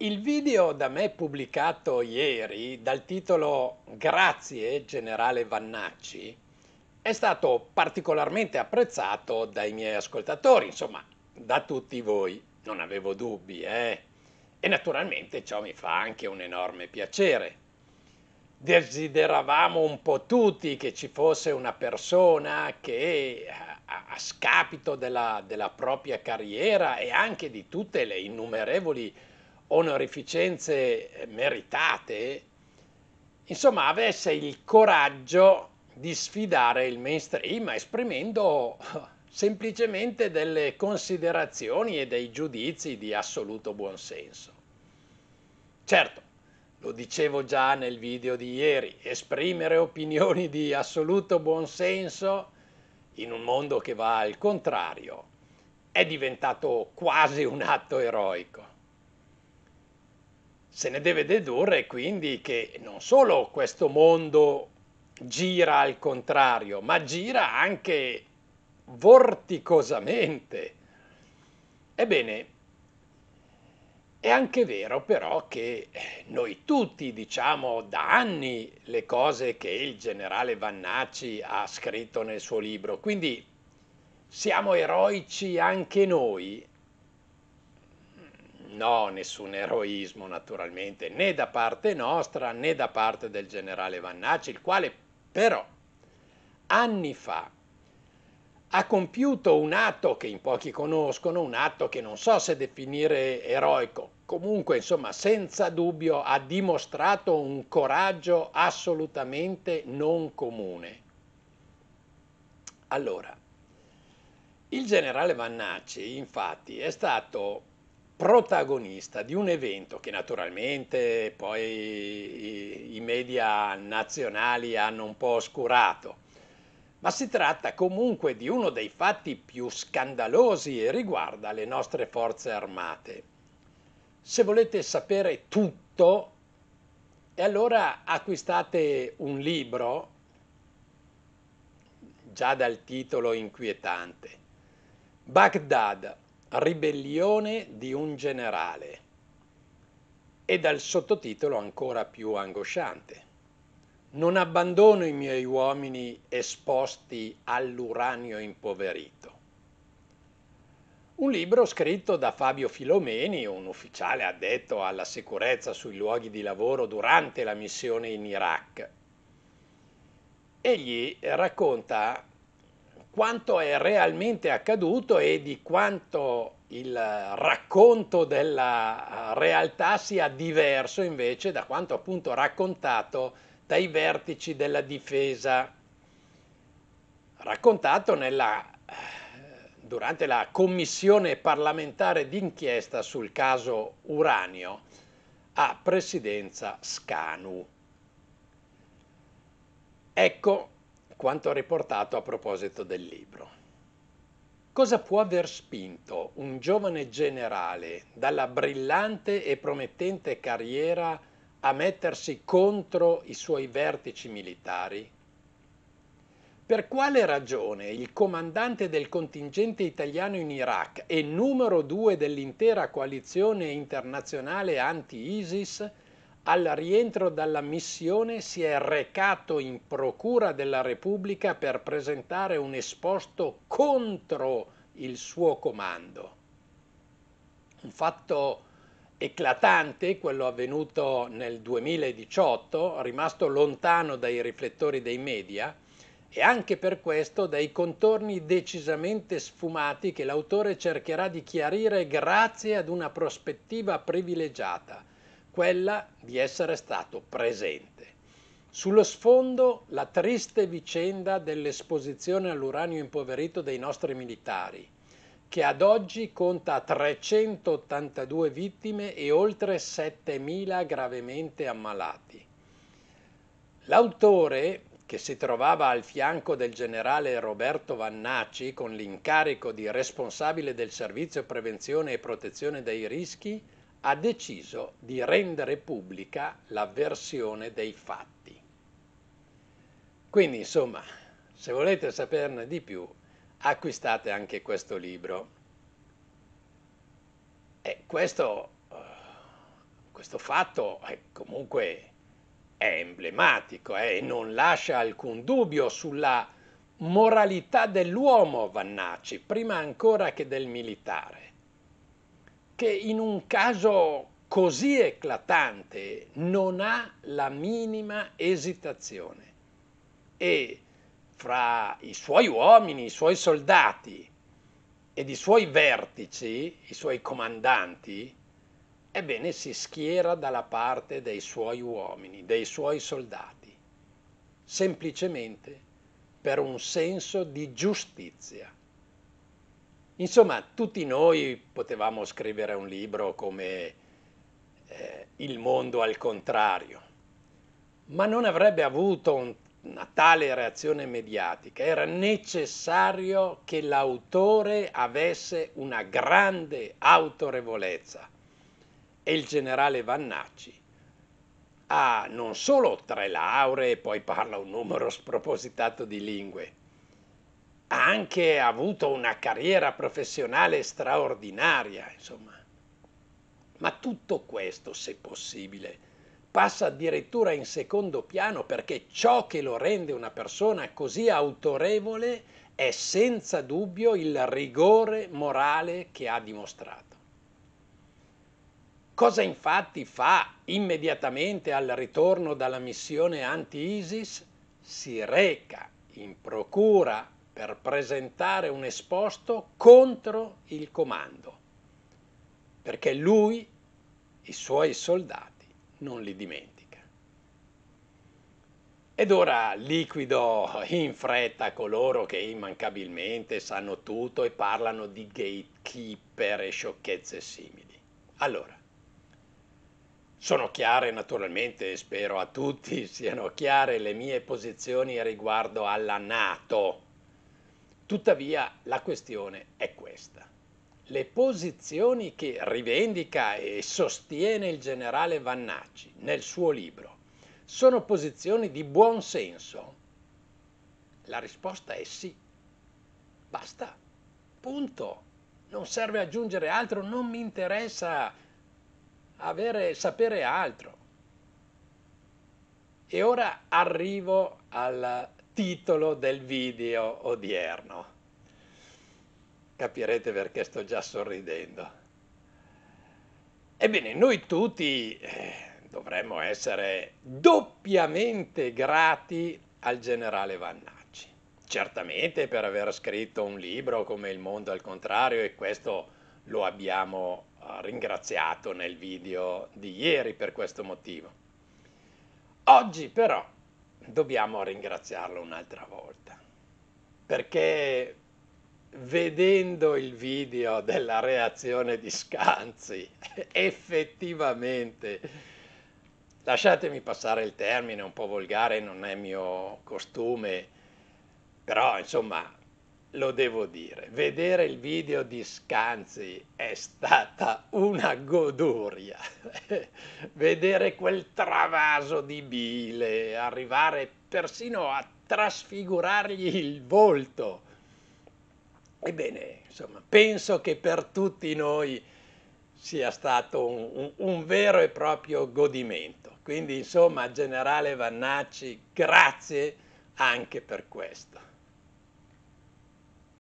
Il video da me pubblicato ieri dal titolo Grazie generale Vannacci è stato particolarmente apprezzato dai miei ascoltatori, insomma da tutti voi, non avevo dubbi, eh? E naturalmente ciò mi fa anche un enorme piacere. Desideravamo un po' tutti che ci fosse una persona che a, scapito della, della propria carriera e anche di tutte le innumerevoli onorificenze eh, meritate, insomma avesse il coraggio di sfidare il mainstream esprimendo semplicemente delle considerazioni e dei giudizi di assoluto buonsenso. Certo, lo dicevo già nel video di ieri, esprimere opinioni di assoluto buonsenso in un mondo che va al contrario è diventato quasi un atto eroico. Se ne deve dedurre quindi che non solo questo mondo gira al contrario, ma gira anche vorticosamente. Ebbene, è anche vero però che noi tutti diciamo da anni le cose che il generale Vannacci ha scritto nel suo libro, quindi siamo eroici anche noi? No, nessun eroismo naturalmente, né da parte nostra né da parte del generale Vannacci, il quale però anni fa ha compiuto un atto che in pochi conoscono, un atto che non so se definire eroico, comunque insomma senza dubbio ha dimostrato un coraggio assolutamente non comune. Allora, il generale Vannacci infatti è stato protagonista di un evento che naturalmente poi i media nazionali hanno un po' oscurato, ma si tratta comunque di uno dei fatti più scandalosi e riguarda le nostre forze armate. Se volete sapere tutto, e allora acquistate un libro già dal titolo inquietante. Baghdad, Ribellione di un generale e dal sottotitolo ancora più angosciante. Non abbandono i miei uomini esposti all'uranio impoverito. Un libro scritto da Fabio Filomeni, un ufficiale addetto alla sicurezza sui luoghi di lavoro durante la missione in Iraq. Egli racconta quanto è realmente accaduto e di quanto il racconto della eh, realtà sia diverso invece da quanto appunto raccontato dai vertici della difesa, raccontato nella, eh, durante la commissione parlamentare d'inchiesta sul caso Uranio a presidenza Scanu. Ecco quanto riportato a proposito del libro. Cosa può aver spinto un giovane generale dalla brillante e promettente carriera a mettersi contro i suoi vertici militari? Per quale ragione il comandante del contingente italiano in Iraq e numero due dell'intera coalizione internazionale anti-ISIS al rientro dalla missione si è recato in Procura della Repubblica per presentare un esposto contro il suo comando. Un fatto eclatante, quello avvenuto nel 2018, rimasto lontano dai riflettori dei media e anche per questo dai contorni decisamente sfumati che l'autore cercherà di chiarire grazie ad una prospettiva privilegiata quella di essere stato presente. Sullo sfondo la triste vicenda dell'esposizione all'uranio impoverito dei nostri militari, che ad oggi conta 382 vittime e oltre 7.000 gravemente ammalati. L'autore, che si trovava al fianco del generale Roberto Vannaci con l'incarico di responsabile del servizio prevenzione e protezione dai rischi, ha deciso di rendere pubblica la versione dei fatti. Quindi, insomma, se volete saperne di più, acquistate anche questo libro. E questo, eh, questo fatto è comunque è emblematico eh, e eh? non lascia alcun dubbio sulla moralità dell'uomo Vannaci, prima ancora che del militare che in un caso così eclatante non ha la minima esitazione e fra i suoi uomini, i suoi soldati ed i suoi vertici, i suoi comandanti, ebbene si schiera dalla parte dei suoi uomini, dei suoi soldati, semplicemente per un senso di giustizia. Insomma, tutti noi potevamo scrivere un libro come eh, Il mondo al contrario, ma non avrebbe avuto un, una tale reazione mediatica. Era necessario che l'autore avesse una grande autorevolezza. E il generale Vannacci ha non solo tre lauree, poi parla un numero spropositato di lingue, ha anche avuto una carriera professionale straordinaria, insomma. Ma tutto questo, se possibile, passa addirittura in secondo piano perché ciò che lo rende una persona così autorevole è senza dubbio il rigore morale che ha dimostrato. Cosa infatti fa immediatamente al ritorno dalla missione anti-ISIS? Si reca in procura per presentare un esposto contro il comando, perché lui i suoi soldati non li dimentica. Ed ora liquido in fretta coloro che immancabilmente sanno tutto e parlano di gatekeeper e sciocchezze simili. Allora, sono chiare naturalmente, spero a tutti siano chiare le mie posizioni riguardo alla Nato Tuttavia la questione è questa. Le posizioni che rivendica e sostiene il generale Vannacci nel suo libro sono posizioni di buon senso? La risposta è sì. Basta. Punto. Non serve aggiungere altro, non mi interessa avere, sapere altro. E ora arrivo al titolo del video odierno. Capirete perché sto già sorridendo. Ebbene, noi tutti eh, dovremmo essere doppiamente grati al generale Vannacci. Certamente per aver scritto un libro come Il mondo al contrario e questo lo abbiamo eh, ringraziato nel video di ieri per questo motivo. Oggi però dobbiamo ringraziarlo un'altra volta, perché vedendo il video della reazione di Scanzi, effettivamente, lasciatemi passare il termine, un po' volgare, non è mio costume, però insomma lo devo dire, vedere il video di Scanzi è stata una goduria. vedere quel travaso di bile, arrivare persino a trasfigurargli il volto. Ebbene, insomma, penso che per tutti noi sia stato un, un, un vero e proprio godimento. Quindi, insomma, generale Vannacci, grazie anche per questo.